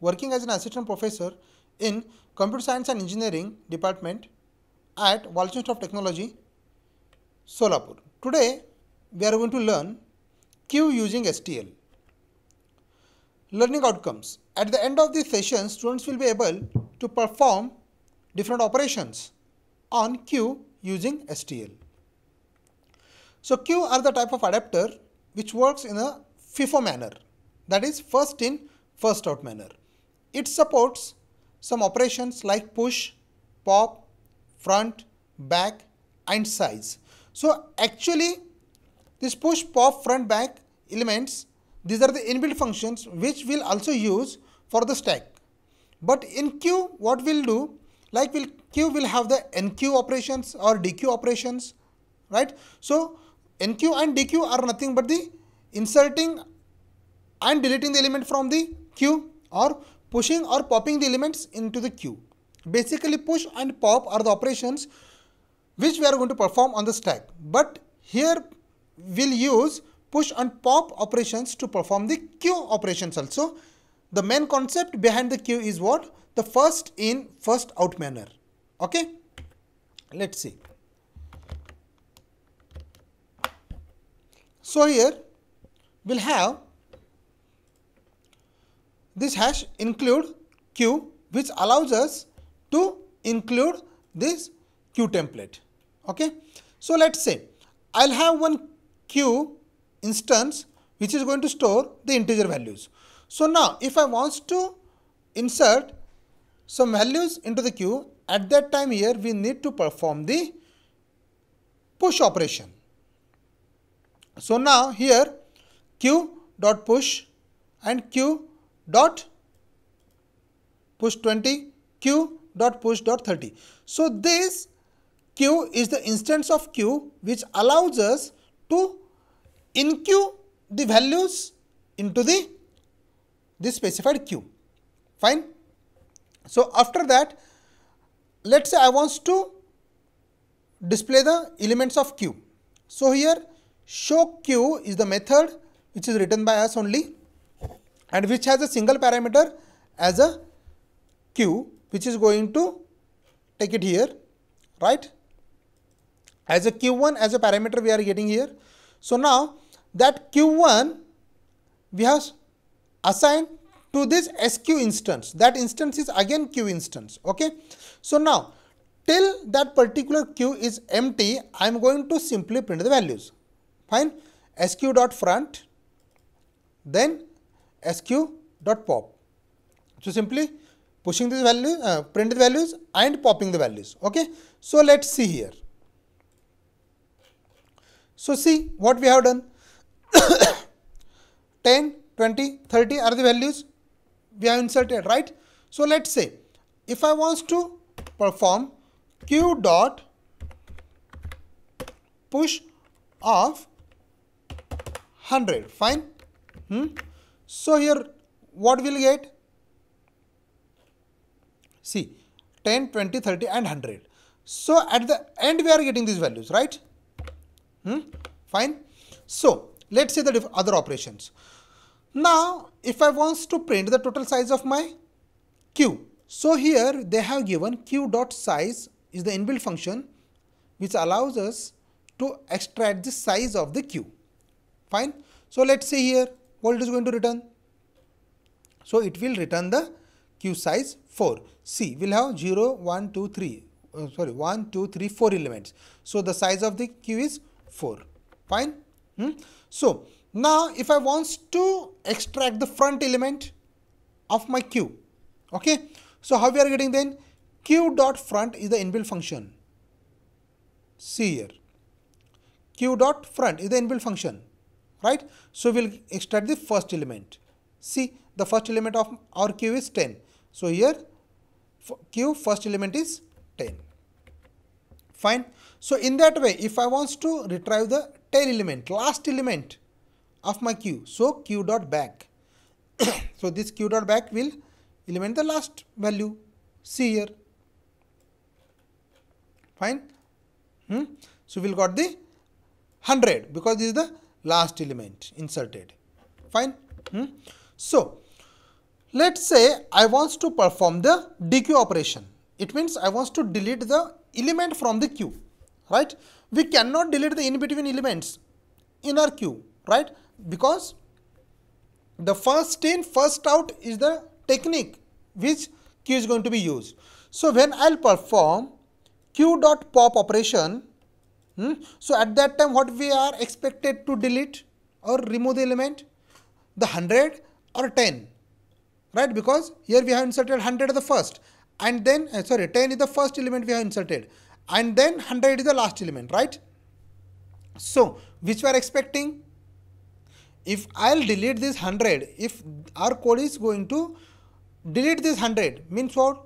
working as an assistant professor in Computer Science and Engineering Department at of Technology, Solapur. Today, we are going to learn Q using STL. Learning outcomes. At the end of the session, students will be able to perform different operations on Q using STL. So Q are the type of adapter which works in a FIFO manner. That is first in, first out manner. It supports some operations like push, pop, front, back and size. So actually this push, pop, front, back elements these are the inbuilt functions which we'll also use for the stack. But in queue what we'll do like we'll queue will have the NQ operations or DQ operations right. So NQ and DQ are nothing but the inserting and deleting the element from the queue or pushing or popping the elements into the queue. Basically push and pop are the operations which we are going to perform on the stack. But here we'll use push and pop operations to perform the queue operations also. The main concept behind the queue is what? The first in, first out manner. Okay? Let's see. So here we'll have this hash include queue which allows us to include this queue template. Okay. So, let us say I will have one queue instance which is going to store the integer values. So, now if I wants to insert some values into the queue at that time here we need to perform the push operation. So, now here queue dot push and queue dot push 20, Q dot push dot 30. So, this Q is the instance of Q which allows us to enqueue the values into the this specified Q. Fine. So, after that let us say I wants to display the elements of Q. So, here show Q is the method which is written by us only and which has a single parameter as a q which is going to take it here right as a q1 as a parameter we are getting here. So, now that q1 we have assigned to this sq instance that instance is again q instance okay. So, now till that particular q is empty I am going to simply print the values fine sq dot front then sq dot pop. So, simply pushing these values, uh, print the values and popping the values. Okay. So, let us see here. So, see what we have done 10, 20, 30 are the values we have inserted right. So, let us say if I wants to perform q dot push of 100 fine. Hmm? So, here what we will get? See 10, 20, 30 and 100. So, at the end we are getting these values, right? Hmm? Fine. So, let's see the other operations. Now, if I wants to print the total size of my queue, so here they have given queue dot size is the inbuilt function which allows us to extract the size of the queue. Fine. So, let's see here what it is going to return? So it will return the queue size 4. C will have 0, 1, 2, 3, uh, sorry, 1, 2, 3, 4 elements. So the size of the queue is 4. Fine. Hmm? So now if I wants to extract the front element of my queue, okay. So how we are getting then? Q dot front is the inbuilt function. See here. Q dot front is the inbuilt function right? So, we will extract the first element. See the first element of our queue is 10. So, here queue first element is 10. Fine. So, in that way if I wants to retrieve the tail element last element of my queue. So, queue dot back. so, this queue dot back will element the last value see here. Fine. Hmm. So, we will got the 100 because this is the last element inserted fine hmm? so let's say i wants to perform the dq operation it means i wants to delete the element from the queue right we cannot delete the in between elements in our queue right because the first in first out is the technique which queue is going to be used so when i'll perform q dot pop operation Hmm? So at that time what we are expected to delete or remove the element? The 100 or 10. Right? Because here we have inserted 100 the first and then uh, sorry 10 is the first element we have inserted and then 100 is the last element right so which we are expecting if i'll delete this 100 if our code is going to delete this 100 means what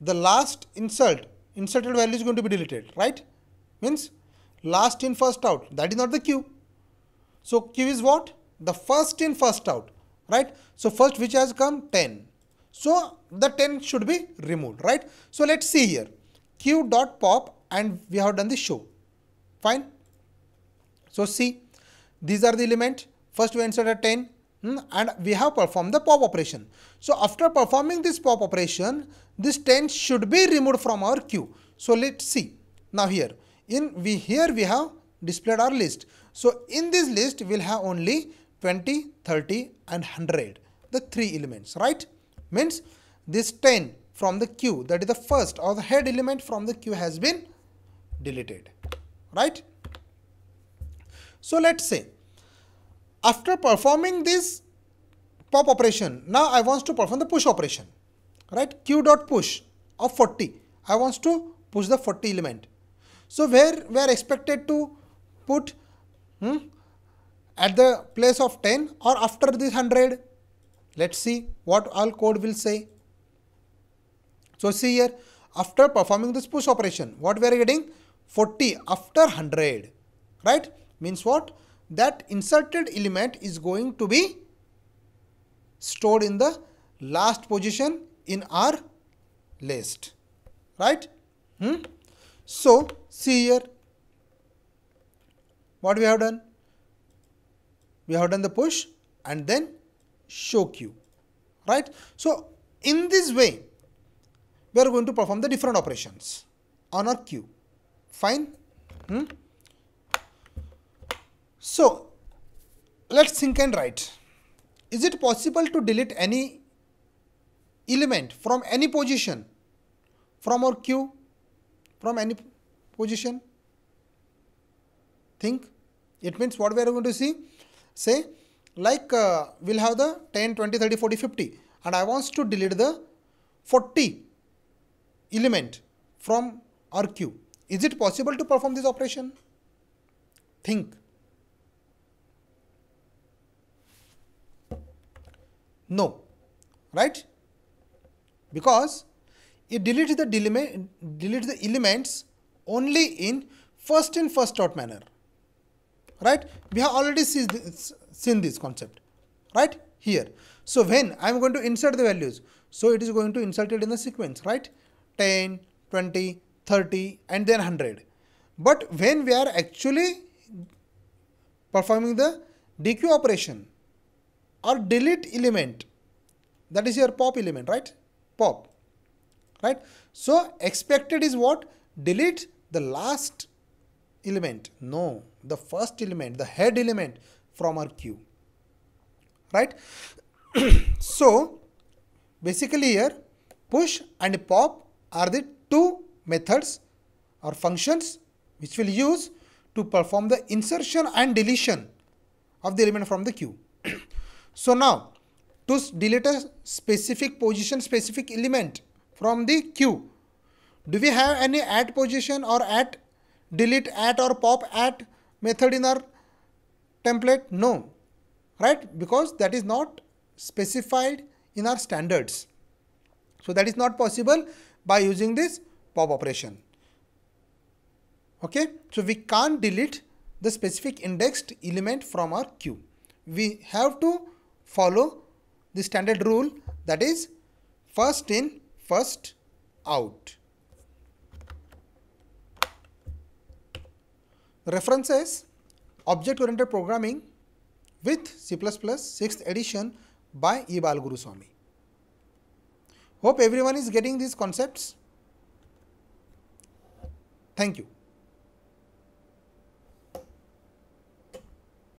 the last insert inserted value is going to be deleted right means last in first out that is not the queue so queue is what the first in first out right so first which has come 10 so the 10 should be removed right so let's see here queue dot pop and we have done the show fine so see these are the element first we insert a 10 hmm? and we have performed the pop operation. So after performing this pop operation, this 10 should be removed from our queue. So let's see. Now here, in we here we have displayed our list. So in this list we'll have only 20, 30 and 100 the three elements right means this 10 from the queue that is the first or the head element from the queue has been deleted right. So let's say after performing this pop operation now I want to perform the push operation right q dot push of 40 I want to push the 40 element so, where we are expected to put hmm, at the place of 10 or after this 100. Let us see what all code will say. So, see here after performing this push operation what we are getting 40 after 100 right means what that inserted element is going to be stored in the last position in our list right hmm? So, see here what we have done? We have done the push and then show queue, right? So, in this way, we are going to perform the different operations on our queue, fine? Hmm? So, let's think and write. Is it possible to delete any element from any position from our queue? from any position. Think. It means what we are going to see? Say like uh, we'll have the 10, 20, 30, 40, 50 and I wants to delete the 40 element from our queue. Is it possible to perform this operation? Think. No, right? Because you delete the delete the elements only in first in first out manner right we have already seen this, seen this concept right here so when i am going to insert the values so it is going to insert it in the sequence right 10 20 30 and then 100 but when we are actually performing the dq operation or delete element that is your pop element right pop right. So, expected is what? Delete the last element. No, the first element, the head element from our queue, right. so, basically here push and pop are the two methods or functions which will use to perform the insertion and deletion of the element from the queue. so now to delete a specific position specific element from the queue. Do we have any at position or at delete at or pop at method in our template? No, right? Because that is not specified in our standards. So that is not possible by using this pop operation. Okay, so we can't delete the specific indexed element from our queue. We have to follow the standard rule that is first in first out. References Object Oriented Programming with C++ 6th edition by E. Balguruswamy. Hope everyone is getting these concepts. Thank you.